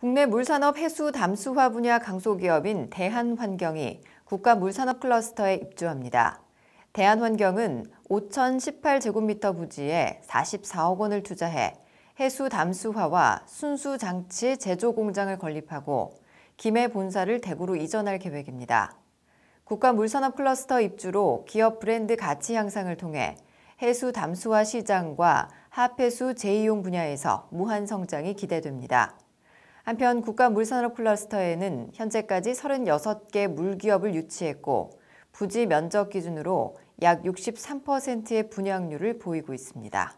국내 물산업 해수 담수화 분야 강소기업인 대한환경이 국가물산업클러스터에 입주합니다. 대한환경은 5,018제곱미터 부지에 44억 원을 투자해 해수 담수화와 순수 장치 제조 공장을 건립하고 김해 본사를 대구로 이전할 계획입니다. 국가물산업클러스터 입주로 기업 브랜드 가치 향상을 통해 해수 담수화 시장과 하폐수 재이용 분야에서 무한 성장이 기대됩니다. 한편 국가물산업 클러스터에는 현재까지 36개 물기업을 유치했고 부지 면적 기준으로 약 63%의 분양률을 보이고 있습니다.